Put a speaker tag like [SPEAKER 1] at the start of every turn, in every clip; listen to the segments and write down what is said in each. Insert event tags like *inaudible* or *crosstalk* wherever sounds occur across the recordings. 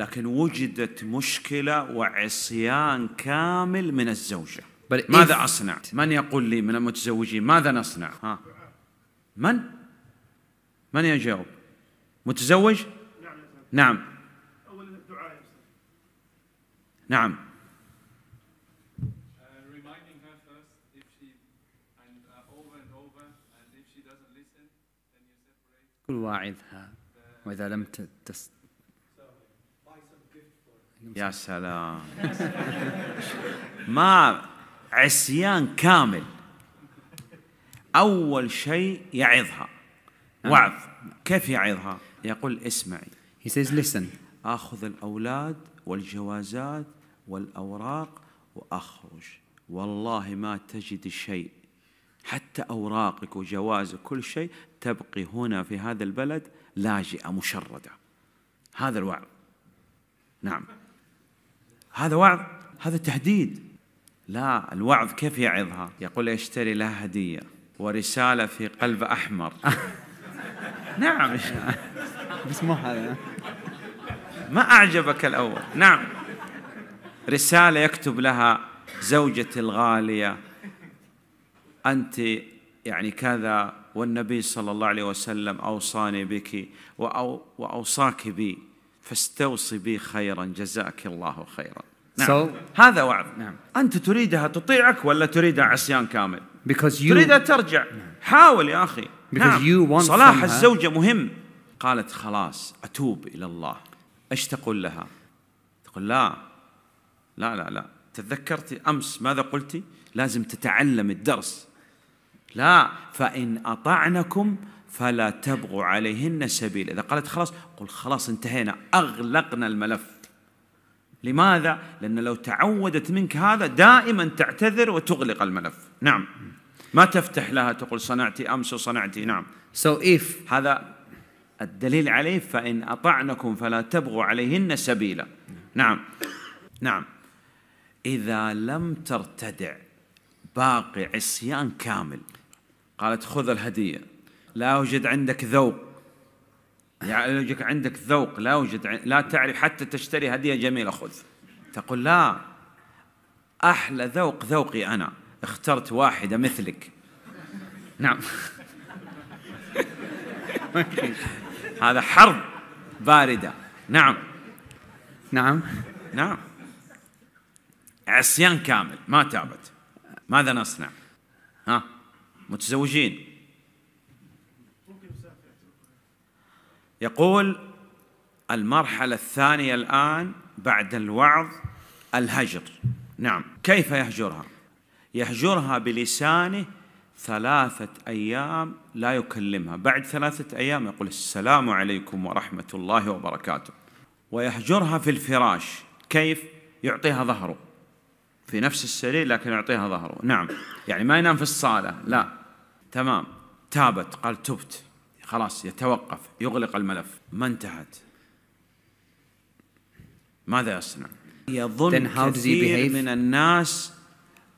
[SPEAKER 1] لكن وجدت مشكلة وعصيان كامل من الزوجة ماذا أصنع؟ من يقول لي من المتزوجين ماذا نصنع؟ ها؟ من؟ من يجاوب؟ متزوج؟ نعم نعم كل واعظها وإذا لم تست يا سلام ما عصيان كامل أول شيء يعظها نعم. وعظ كيف يعظها؟ يقول اسمعي He says listen آخذ الأولاد والجوازات والأوراق وأخرج والله ما تجد شيء حتى أوراقك وجوازك كل شيء تبقي هنا في هذا البلد لاجئة مشردة هذا الوعظ نعم هذا وعظ هذا تهديد لا الوعظ كيف يعظها يقول اشتري لها هدية ورسالة في قلب أحمر *laughs* نعم بس مو هذا ما أعجبك الأول نعم رسالة يكتب لها زوجتي الغالية أنت يعني كذا والنبي صلى الله عليه وسلم أوصاني بك وأو وأوصاك بي فاستوصي بي خيرا جزاك الله خيرا نعم. So, هذا وعد نعم. أنت تريدها تطيعك ولا تريدها عصيان كامل because you, تريدها ترجع نعم. حاول يا أخي because نعم. you want صلاح الزوجة مهم قالت خلاص أتوب إلى الله إيش تقول لها تقول لا لا لا لا تذكرتي أمس ماذا قلتي لازم تتعلم الدرس لا فإن أطعنكم فلا تبغوا عليهن سبيل إذا قالت خلاص قل خلاص انتهينا أغلقنا الملف لماذا؟ لأن لو تعودت منك هذا دائما تعتذر وتغلق الملف نعم ما تفتح لها تقول صنعتي أمس وصنعتي نعم so if هذا الدليل عليه فإن أطعنكم فلا تبغوا عليهن سبيلا نعم نعم إذا لم ترتدع باقي عصيان كامل قالت خذ الهدية لا يوجد عندك ذوق يعني يوجد عندك ذوق لا يوجد لا تعرف حتى تشتري هدية جميلة خذ تقول لا أحلى ذوق ذوقي أنا اخترت واحدة مثلك نعم *laughs* هذا حرب باردة نعم نعم نعم عصيان كامل ما تابت ماذا نصنع ها متزوجين يقول المرحلة الثانية الآن بعد الوعظ الهجر نعم كيف يهجرها يهجرها بلسانه ثلاثة أيام لا يكلمها بعد ثلاثة أيام يقول السلام عليكم ورحمة الله وبركاته ويهجرها في الفراش كيف يعطيها ظهره في نفس السرير لكن يعطيها ظهره نعم يعني ما ينام في الصالة لا تمام تابت قال تبت خلاص يتوقف يغلق الملف ما انتهت ماذا يصنع؟ يظن كثير من الناس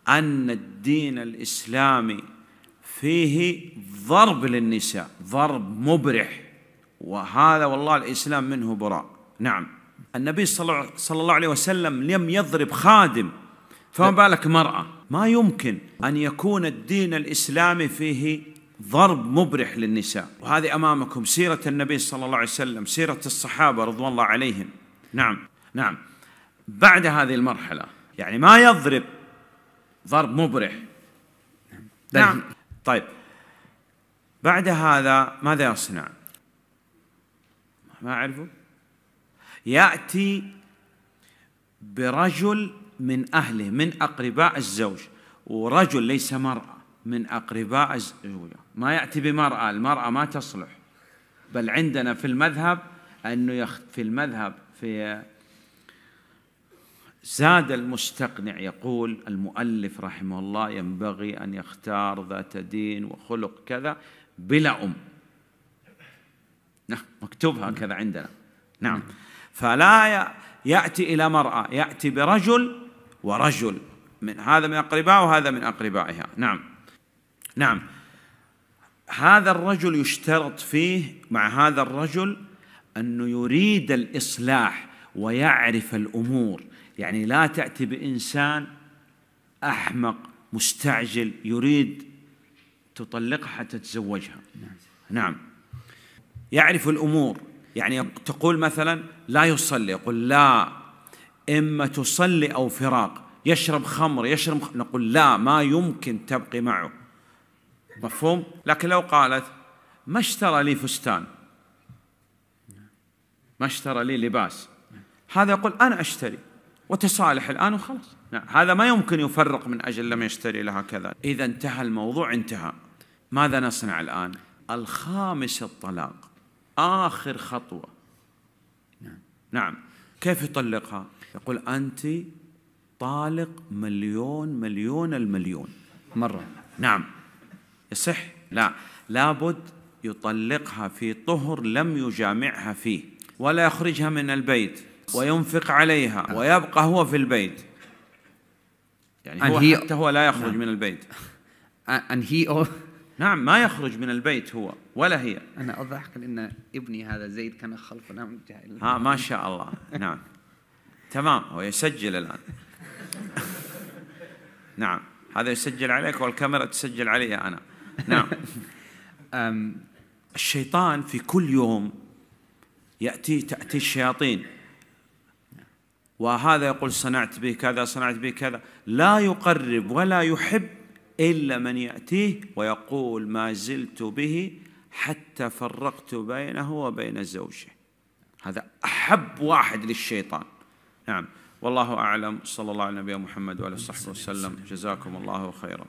[SPEAKER 1] أن الدين الإسلامي فيه ضرب للنساء ضرب مبرح وهذا والله الإسلام منه براء نعم النبي صلى الله عليه وسلم لم يضرب خادم فما بالك مرأة ما يمكن أن يكون الدين الإسلامي فيه ضرب مبرح للنساء وهذه أمامكم سيرة النبي صلى الله عليه وسلم سيرة الصحابة رضوان الله عليهم نعم نعم بعد هذه المرحلة يعني ما يضرب ضرب مبرح نعم, نعم. طيب بعد هذا ماذا يصنع ما أعرفه يأتي برجل من أهله من أقرباء الزوج ورجل ليس مرأة من أقرباء الزوجة ما يأتي بمرأة المرأة ما تصلح بل عندنا في المذهب أنه يخ في المذهب في زاد المستقنع يقول المؤلف رحمه الله ينبغي أن يختار ذات دين وخلق كذا بلا أم نعم مكتوب هكذا عندنا نعم فلا يأتي إلى مرأة يأتي برجل ورجل من هذا من أقربائه وهذا من أقربائها نعم نعم هذا الرجل يشترط فيه مع هذا الرجل انه يريد الاصلاح ويعرف الامور يعني لا تاتي بانسان احمق مستعجل يريد تطلقها حتى تتزوجها نعم يعرف الامور يعني تقول مثلا لا يصلي يقول لا اما تصلي او فراق يشرب خمر يشرب خمر. نقول لا ما يمكن تبقي معه مفهوم لكن لو قالت ما اشترى لي فستان ما اشترى لي لباس هذا يقول أنا أشتري وتصالح الآن وخلاص نعم. هذا ما يمكن يفرق من أجل لم يشتري لها كذا إذا انتهى الموضوع انتهى ماذا نصنع الآن الخامس الطلاق آخر خطوة نعم, نعم. كيف يطلقها يقول أنت طالق مليون مليون المليون مرة نعم يصح لا لابد يطلقها في طهر لم يجامعها فيه ولا يخرجها من البيت وينفق عليها نعم. ويبقى هو في البيت يعني هو حتى هو لا يخرج نعم. من البيت أن هي أو نعم ما يخرج من البيت هو ولا هي أنا أضحك لأن ابني هذا زيد كان خلفنا من ها ما شاء الله نعم تمام هو يسجل الآن *laughs* نعم هذا يسجل عليك والكاميرا تسجل علي أنا نعم *laughs* الشيطان في كل يوم يأتي تأتي الشياطين وهذا يقول صنعت به كذا صنعت به كذا لا يقرب ولا يحب إلا من يأتيه ويقول ما زلت به حتى فرقت بينه وبين زوجه هذا أحب واحد للشيطان نعم والله أعلم صلى الله على نبينا محمد وعلى وصحبه وسلم جزاكم الله خيرا